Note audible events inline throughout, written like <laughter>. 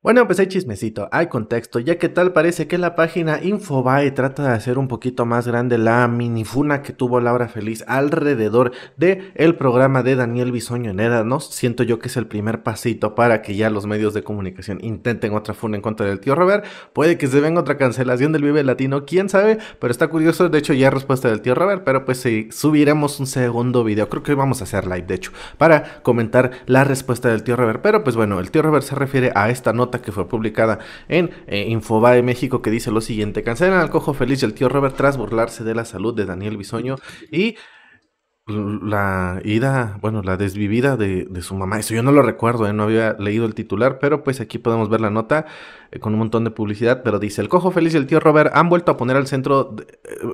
Bueno, pues hay chismecito, hay contexto, ya que tal parece que la página Infobae trata de hacer un poquito más grande la minifuna que tuvo Laura Feliz alrededor de el programa de Daniel Bisoño en no Siento yo que es el primer pasito para que ya los medios de comunicación intenten otra funa en contra del tío Robert. Puede que se venga otra cancelación del Vive Latino, quién sabe, pero está curioso. De hecho, ya respuesta del tío Robert, pero pues sí, subiremos un segundo video. Creo que hoy vamos a hacer live, de hecho, para comentar la respuesta del tío Robert. Pero pues bueno, el tío Robert se refiere a esta nota que fue publicada en infoba eh, Infobae México que dice lo siguiente: cancelan al cojo feliz del el tío Robert tras burlarse de la salud de Daniel Bisoño y la ida, bueno, la desvivida de, su mamá. Eso yo no lo recuerdo, ¿eh? no había leído el titular, pero pues aquí podemos ver la nota eh, con un montón de publicidad, pero dice, el cojo feliz y el tío Robert han vuelto a poner al centro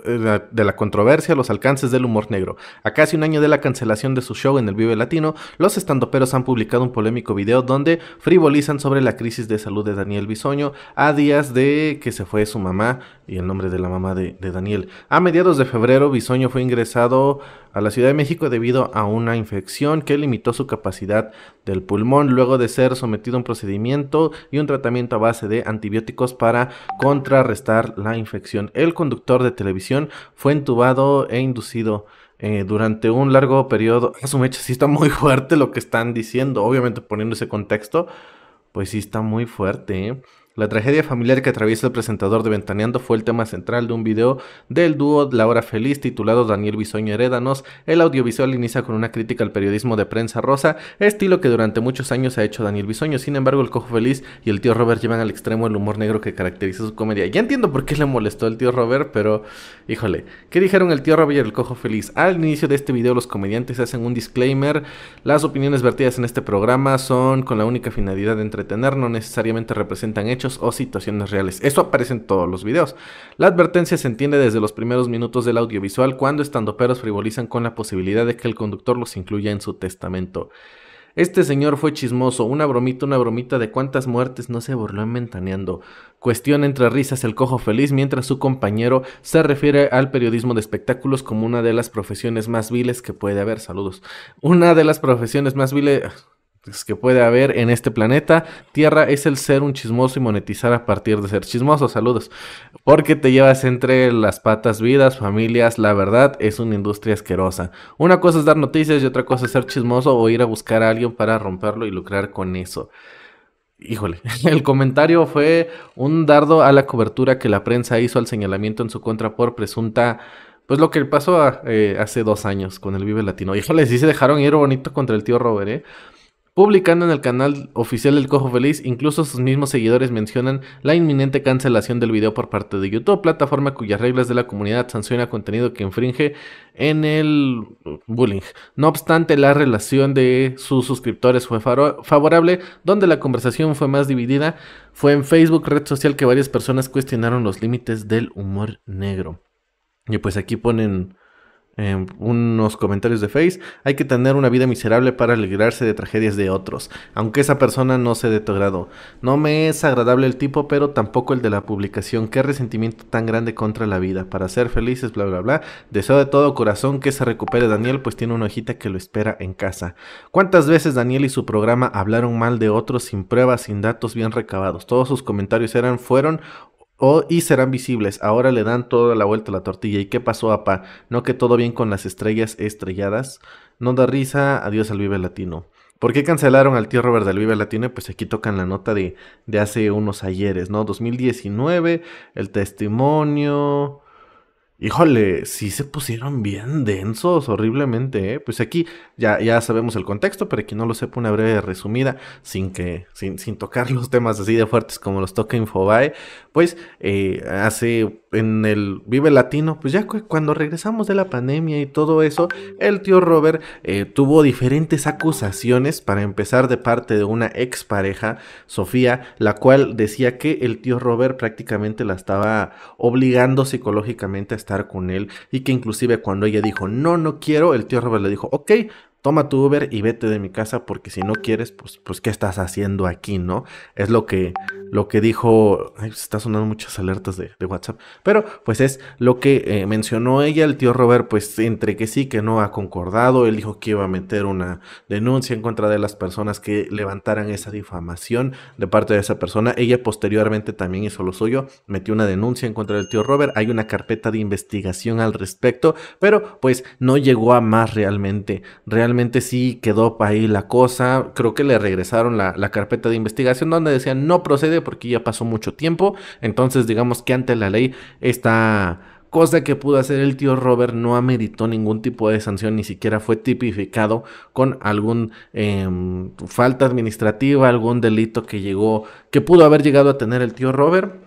eh, de, de, la controversia los alcances del humor negro. A casi un año de la cancelación de su show en el Vive Latino, los estandoperos han publicado un polémico video donde frivolizan sobre la crisis de salud de Daniel Bisoño a días de que se fue su mamá y el nombre de la mamá de Daniel. A mediados de febrero, Bisoño fue ingresado a la Ciudad de México debido a una infección que limitó su capacidad del pulmón luego de ser sometido a un procedimiento y un tratamiento a base de antibióticos para contrarrestar la infección. El conductor de televisión fue entubado e inducido eh, durante un largo periodo. A ah, su mecha está muy <laughs> fuerte lo que están diciendo, obviamente poniendo ese contexto, pues sí está muy fuerte. ¿eh? La tragedia familiar que atraviesa el presentador de Ventaneando fue el tema central de un video del dúo La Hora Feliz titulado Daniel Bisoño Heredanos El audiovisual inicia con una crítica al periodismo de prensa rosa, estilo que durante muchos años ha hecho Daniel Bisoño. Sin embargo, el Cojo Feliz y el tío Robert llevan al extremo el humor negro que caracteriza su comedia. Ya entiendo por qué le molestó el tío Robert, pero híjole, ¿qué dijeron el tío Robert y el Cojo Feliz? Al inicio de este video los comediantes hacen un disclaimer. Las opiniones vertidas en este programa son con la única finalidad de entretener, no necesariamente representan hechos o situaciones reales. Eso aparece en todos los videos. La advertencia se entiende desde los primeros minutos del audiovisual cuando estandoperos frivolizan con la posibilidad de que el conductor los incluya en su testamento. Este señor fue chismoso, una bromita, una bromita de cuántas muertes no se burló en mentaneando. Cuestiona entre risas el cojo feliz mientras su compañero se refiere al periodismo de espectáculos como una de las profesiones más viles que puede haber. Saludos. Una de las profesiones más viles... Pues, que puede haber en este planeta. Tierra es el ser un chismoso y monetizar a partir de ser chismoso. Saludos. Porque te llevas entre las patas vidas, familias. La verdad es una industria asquerosa. Una cosa es dar noticias y otra cosa es ser chismoso o ir a buscar a alguien para romperlo y lucrar con eso. Híjole, <laughs> el comentario fue un dardo a la cobertura que la prensa hizo al señalamiento en su contra por presunta pues lo que pasó eh, hace dos años con el Vive Latino. Híjole, si se dejaron ir bonito contra el tío Robert, ¿eh? publicando en el canal oficial del Cojo Feliz, incluso sus mismos seguidores mencionan la inminente cancelación del video por parte de YouTube, plataforma cuyas reglas de la comunidad sanciona contenido que infringe en el bullying. No obstante, la relación de sus suscriptores fue favorable, donde la conversación fue más dividida, fue en Facebook, red social que varias personas cuestionaron los límites del humor negro. Y pues aquí ponen unos comentarios de Face, hay que tener una vida miserable para alegrarse de tragedias de otros, aunque esa persona no se de tu grado. No me es agradable el tipo, pero tampoco el de la publicación. Qué resentimiento tan grande contra la vida. Para ser felices, bla, bla, bla. Deseo de todo corazón que se recupere Daniel, pues tiene una hojita que lo espera en casa. ¿Cuántas veces Daniel y su programa hablaron mal de otros sin pruebas, sin datos bien recabados? Todos sus comentarios eran, fueron y serán visibles. Ahora le dan toda la vuelta a la tortilla. ¿Y qué pasó, apa ¿No que todo bien con las estrellas estrelladas? No da risa, adiós al Vive Latino. ¿Por qué cancelaron al tío Robert del Vive Latino? Pues aquí tocan la nota de, de hace unos ayeres, ¿no? 2019, el testimonio, Híjole, sí se pusieron bien densos, horriblemente, ¿eh? Pues aquí ya, ya sabemos el contexto, pero aquí no lo sepa, una breve resumida, sin que, sin, sin tocar los temas así de fuertes como los toca Infobae, pues eh, hace en el Vive Latino, pues ya cuando regresamos de la pandemia y todo eso, el tío Robert eh, tuvo diferentes acusaciones, para empezar de parte de una expareja, Sofía, la cual decía que el tío Robert prácticamente la estaba obligando psicológicamente a estar con él y que inclusive cuando ella dijo, no, no quiero, el tío Robert le dijo, ok, toma tu Uber y vete de mi casa porque si no quieres, pues, pues ¿qué estás haciendo aquí, no? Es lo que, lo que dijo, ay, pues, está sonando muchas alertas de, WhatsApp, pero pues es lo que eh, mencionó ella, el tío Robert, pues entre que sí, que no ha concordado, él dijo que iba a meter una denuncia en contra de las personas que levantaran esa difamación de parte de esa persona, ella posteriormente también hizo lo suyo, metió una denuncia en contra del tío Robert, hay una carpeta de investigación al respecto, pero pues no llegó a más realmente, realmente si sí quedó ahí la cosa. Creo que le regresaron la, carpeta de investigación donde decían no procede porque ya pasó mucho tiempo. Entonces digamos que ante la ley esta cosa que pudo hacer el tío Robert no ameritó ningún tipo de sanción, ni siquiera fue tipificado con algún em, falta administrativa, algún delito que llegó, que pudo haber llegado a tener el tío Robert.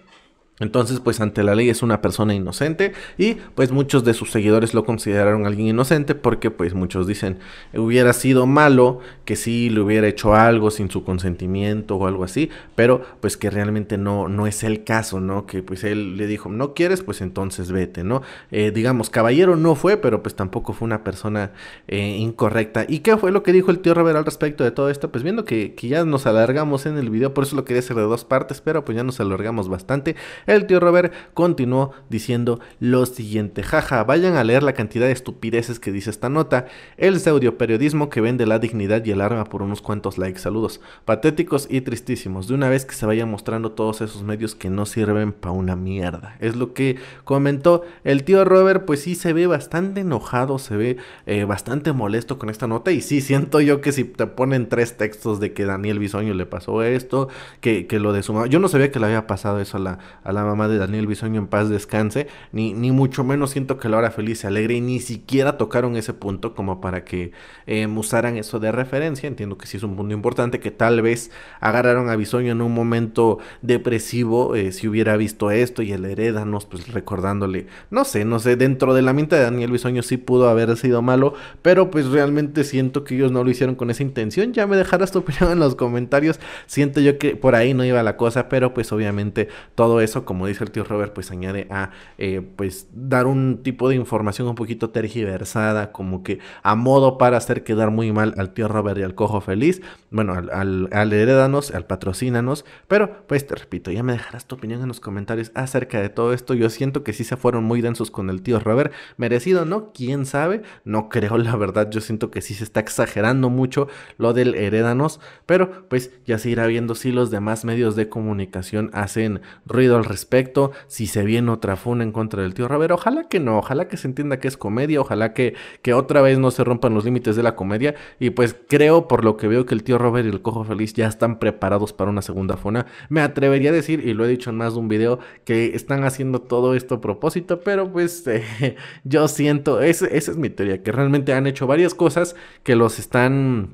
Entonces, pues ante la ley es una persona inocente y pues muchos de sus seguidores lo consideraron alguien inocente porque pues muchos dicen hubiera sido malo que sí le hubiera hecho algo sin su consentimiento o algo así, pero pues que realmente no, no es el caso, ¿no? Que pues él le dijo, no quieres, pues entonces vete, ¿no? Eh, digamos, caballero no fue, pero pues tampoco fue una persona eh, incorrecta. ¿Y qué fue lo que dijo el tío Robert al respecto de todo esto? Pues viendo que, que ya nos alargamos en el video, por eso lo quería hacer de dos partes, pero pues ya nos alargamos bastante. El tío Robert continuó diciendo lo siguiente, jaja, vayan a leer la cantidad de estupideces que dice esta nota, el pseudo periodismo que vende la dignidad y el arma por unos cuantos likes, saludos, patéticos y tristísimos, de una vez que se vayan mostrando todos esos medios que no sirven para una mierda, es lo que comentó el tío Robert, pues sí se ve bastante enojado, se ve eh, bastante molesto con esta nota y sí siento yo que si te ponen tres textos de que Daniel Bisoño le pasó esto, que, que lo de su yo no sabía que le había pasado eso a la la mamá de Daniel Bisoño en paz descanse, ni, ni mucho menos siento que la hora feliz se alegre y ni siquiera tocaron ese punto como para que eh, usaran eso de referencia. Entiendo que sí es un punto importante, que tal vez agarraron a Bisoño en un momento depresivo, eh, si hubiera visto esto y el heredanos, pues recordándole, no sé, no sé, dentro de la mente de Daniel Bisoño sí pudo haber sido malo, pero pues realmente siento que ellos no lo hicieron con esa intención. Ya me dejarás tu opinión en los comentarios. Siento yo que por ahí no iba la cosa, pero pues obviamente todo eso como dice el tío Robert, pues añade a eh, pues dar un tipo de información un poquito tergiversada, como que a modo para hacer quedar muy mal al tío Robert y al cojo feliz, bueno, al, al, heredanos, al patrocínanos, pero pues te repito, ya me dejarás tu opinión en los comentarios acerca de todo esto, yo siento que sí se fueron muy densos con el tío Robert, merecido, ¿no? ¿Quién sabe? No creo, la verdad, yo siento que sí se está exagerando mucho lo del heredanos, pero pues ya se irá viendo si los demás medios de comunicación hacen ruido al respecto, si se viene otra funa en contra del tío Robert, Ojalá que no, ojalá que se entienda que es comedia, ojalá que, que otra vez no se rompan los límites de la comedia. Y pues creo, por lo que veo, que el tío Robert y el Cojo Feliz ya están preparados para una segunda funa. Me atrevería a decir, y lo he dicho en más de un video, que están haciendo todo esto a propósito, pero pues <laughs> eh, yo siento, esa es mi teoría, que realmente han hecho varias cosas que los están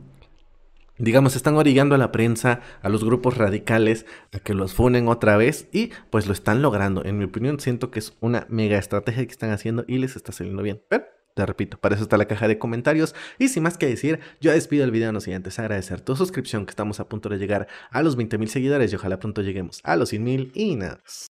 digamos, están orillando a la prensa, a los grupos radicales, a que los funen otra vez y pues lo están logrando. En mi opinión, siento que es una mega estrategia que están haciendo y les está saliendo bien. Pero te repito, para eso está la caja de comentarios. Y sin más que decir, yo despido el video en los siguientes. Agradecer tu suscripción, que estamos a punto de llegar a los 20.000 seguidores y ojalá pronto lleguemos a los mil y nada. Más.